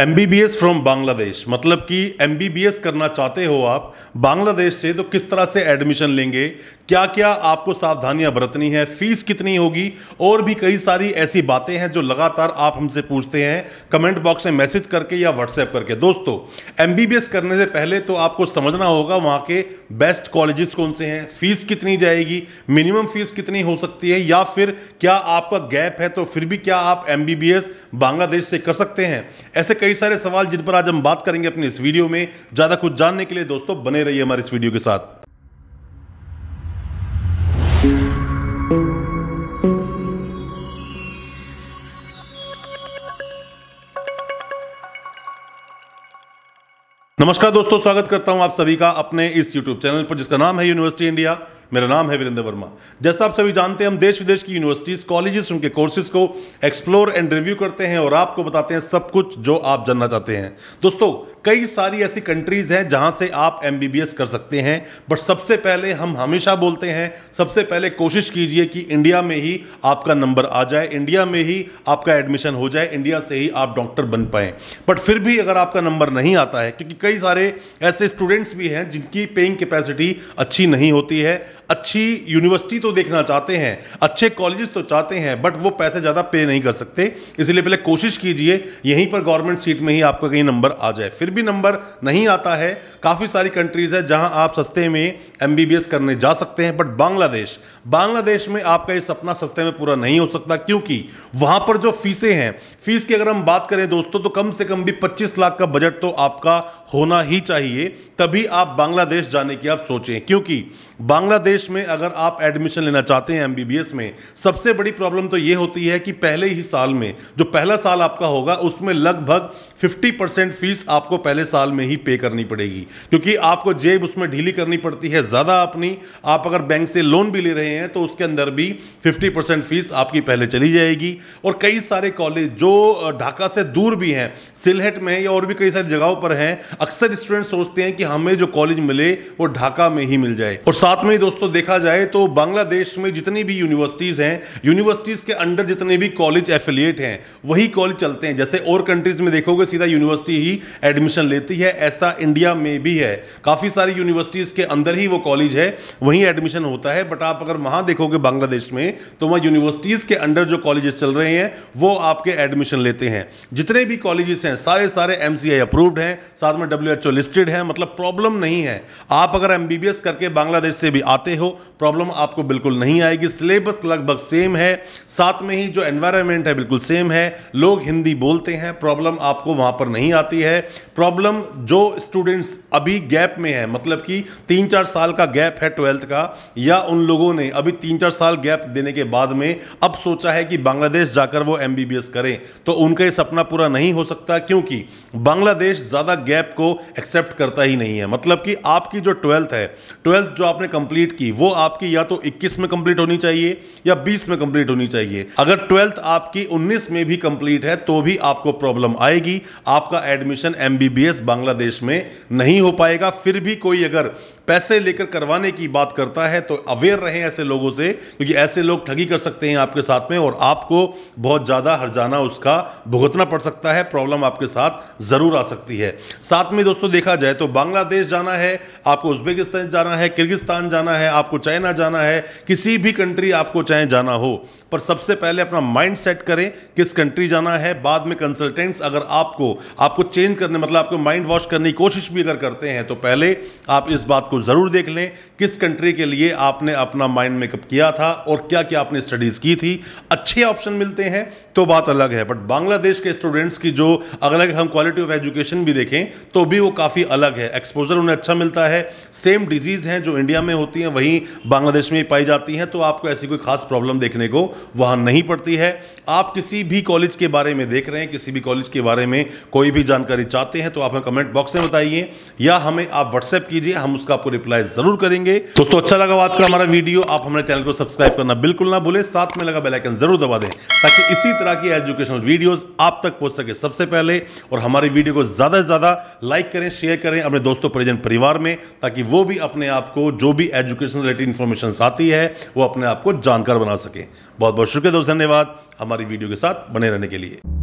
M B B S from Bangladesh मतलब कि M B B S करना चाहते हो आप बांग्लादेश से तो किस तरह से एडमिशन लेंगे क्या क्या आपको सावधानियां बरतनी है फीस कितनी होगी और भी कई सारी ऐसी बातें हैं जो लगातार आप हमसे पूछते हैं कमेंट बॉक्स में मैसेज करके या व्हाट्सएप करके दोस्तों एम बी बी एस करने से पहले तो आपको समझना होगा वहाँ के बेस्ट कॉलेजेस कौन से हैं फीस कितनी जाएगी मिनिमम फीस कितनी हो सकती है या फिर क्या आपका गैप है तो फिर भी क्या आप M B B S Bangladesh से कर सकते हैं ऐसे कई कई सारे सवाल जिन पर आज हम बात करेंगे अपने इस वीडियो में ज़्यादा कुछ जानने के लिए दोस्तों बने रहिए हमारे इस वीडियो के साथ नमस्कार दोस्तों स्वागत करता हूं आप सभी का अपने इस YouTube चैनल पर जिसका नाम है यूनिवर्सिटी इंडिया मेरा नाम है वीरेंद्र वर्मा जैसा आप सभी जानते हैं हम देश विदेश की यूनिवर्सिटीज़ कॉलेजेस उनके कोर्सेज को एक्सप्लोर एंड रिव्यू करते हैं और आपको बताते हैं सब कुछ जो आप जानना चाहते हैं दोस्तों कई सारी ऐसी कंट्रीज़ हैं जहाँ से आप एम कर सकते हैं बट सबसे पहले हम हमेशा बोलते हैं सबसे पहले कोशिश कीजिए कि इंडिया में ही आपका नंबर आ जाए इंडिया में ही आपका एडमिशन हो जाए इंडिया से ही आप डॉक्टर बन पाए बट फिर भी अगर आपका नंबर नहीं आता है क्योंकि कई सारे ऐसे स्टूडेंट्स भी हैं जिनकी पेइंग कैपेसिटी अच्छी नहीं होती है अच्छी यूनिवर्सिटी तो देखना चाहते हैं अच्छे कॉलेजेस तो चाहते हैं बट वो पैसे ज़्यादा पे नहीं कर सकते इसलिए पहले कोशिश कीजिए यहीं पर गवर्नमेंट सीट में ही आपका कहीं नंबर आ जाए फिर भी नंबर नहीं आता है काफ़ी सारी कंट्रीज़ है जहाँ आप सस्ते में एम करने जा सकते हैं बट बांग्लादेश बांग्लादेश में आपका ये सपना सस्ते में पूरा नहीं हो सकता क्योंकि वहाँ पर जो फीसें हैं फीस की अगर हम बात करें दोस्तों तो कम से कम भी पच्चीस लाख का बजट तो आपका होना ही चाहिए तभी आप बांग्लादेश जाने की आप सोचें क्योंकि बांग्लादेश देश में अगर आप एडमिशन लेना चाहते हैं एमबीबीएस में सबसे बड़ी प्रॉब्लम तो ये होती है कि पहले ही साल में जो पहला साल आपका होगा उसमें लगभग 50 परसेंट फीस आपको पहले साल में ही पे करनी पड़ेगी क्योंकि आपको जेब उसमें ढीली करनी पड़ती है ज़्यादा अपनी आप अगर बैंक से लोन भी ले रहे हैं तो उसके अंदर भी फिफ्टी फीस आपकी पहले चली जाएगी और कई सारे कॉलेज जो ढाका से दूर भी हैं सिलहट में या और भी कई सारी जगहों पर हैं अक्सर स्टूडेंट सोचते हैं कि हमें जो कॉलेज मिले वो ढाका में ही मिल जाए और साथ में ही दोस्तों देखा जाए तो बांग्लादेश में जितनी भी यूनिवर्सिटीज़ हैं यूनिवर्सिटीज़ के अंडर जितने भी कॉलेज एफिलिएट हैं वही कॉलेज चलते हैं जैसे और कंट्रीज़ में देखोगे सीधा यूनिवर्सिटी ही एडमिशन लेती है ऐसा इंडिया में भी है काफ़ी सारी यूनिवर्सिटीज़ के अंदर ही वो कॉलेज है वहीं एडमिशन होता है बट आप अगर वहां देखोगे बांग्लादेश में तो वहां यूनिवर्सिटीज़ के अंडर जो कॉलेजेस चल रहे हैं वो आपके एडमिशन लेते हैं जितने भी कॉलेजेस हैं सारे सारे एम अप्रूव्ड हैं साथ में डब्ल्यू लिस्टेड है मतलब प्रॉब्लम नहीं है आप अगर एमबीबीएस करके बांग्लादेश से भी आते आते हो प्रॉब्लम आपको बिल्कुल नहीं आएगी सिलेबस लगभग सेम है साथ में ही जो एनवायरमेंट है बिल्कुल सेम है लोग हिंदी बोलते हैं प्रॉब्लम आपको वहाँ पर नहीं आती है प्रॉब्लम जो स्टूडेंट्स अभी गैप में है मतलब कि तीन चार साल का गैप है ट्वेल्थ का या उन लोगों ने अभी तीन चार साल गैप देने के बाद में अब सोचा है कि बांग्लादेश जाकर वो एम करें तो उनका ये सपना पूरा नहीं हो सकता क्योंकि बांग्लादेश ज़्यादा गैप को एक्सेप्ट करता ही नहीं है मतलब कि आपकी जो ट्वेल्थ है ट्वेल्थ जो आपने कंप्लीट की वो आपकी या तो 21 में कंप्लीट होनी चाहिए या 20 में कंप्लीट होनी चाहिए अगर ट्वेल्थ आपकी 19 में भी कंप्लीट है तो भी आपको प्रॉब्लम आएगी आपका एडमिशन एमबीबीएस बांग्लादेश में नहीं हो पाएगा फिर भी कोई अगर पैसे लेकर करवाने की बात करता है तो अवेयर रहें ऐसे लोगों से क्योंकि ऐसे लोग ठगी कर सकते हैं आपके साथ में और आपको बहुत ज़्यादा जाना उसका भुगतना पड़ सकता है प्रॉब्लम आपके साथ ज़रूर आ सकती है साथ में दोस्तों देखा जाए तो बांग्लादेश जाना है आपको उज्बेकिस्तान जाना है किर्गिस्तान जाना है आपको चाइना जाना है किसी भी कंट्री आपको चाहे जाना हो पर सबसे पहले अपना माइंड सेट करें किस कंट्री जाना है बाद में कंसल्टेंट्स अगर आपको आपको चेंज करने मतलब आपको माइंड वॉश करने की कोशिश भी अगर करते हैं तो पहले आप इस बात को ज़रूर देख लें किस कंट्री के लिए आपने अपना माइंड मेकअप किया था और क्या क्या आपने स्टडीज़ की थी अच्छे ऑप्शन मिलते हैं तो बात अलग है बट बांग्लादेश के स्टूडेंट्स की जो अगर हम क्वालिटी ऑफ एजुकेशन भी देखें तो भी वो काफ़ी अलग है एक्सपोजर उन्हें अच्छा मिलता है सेम डिजीज़ हैं जो इंडिया में होती हैं वहीं बांग्लादेश में पाई जाती हैं तो आपको ऐसी कोई खास प्रॉब्लम देखने को वहाँ नहीं पड़ती है आप किसी भी कॉलेज के बारे में देख रहे हैं किसी भी कॉलेज के बारे में कोई भी जानकारी चाहते हैं तो आप हमें कमेंट बॉक्स में बताइए या हमें आप व्हाट्सएप कीजिए हम उसका आपको रिप्लाई जरूर करेंगे दोस्तों अच्छा लगा आज का हमारा वीडियो आप हमारे चैनल को सब्सक्राइब करना बिल्कुल ना भूले साथ में लगा बेलाइकन जरूर दबा दें ताकि इसी तरह की एजुकेशन वीडियो आप तक पहुंच सके सबसे पहले और हमारे वीडियो को ज्यादा से ज्यादा लाइक करें शेयर करें अपने दोस्तों परिजन परिवार में ताकि वो भी अपने आप को जो भी एजुकेशन रिलेटेड इंफॉर्मेशन आती है वो अपने आप को जानकार बना सके बहुत बहुत शुक्रिया दोस्त धन्यवाद हमारी वीडियो के साथ बने रहने के लिए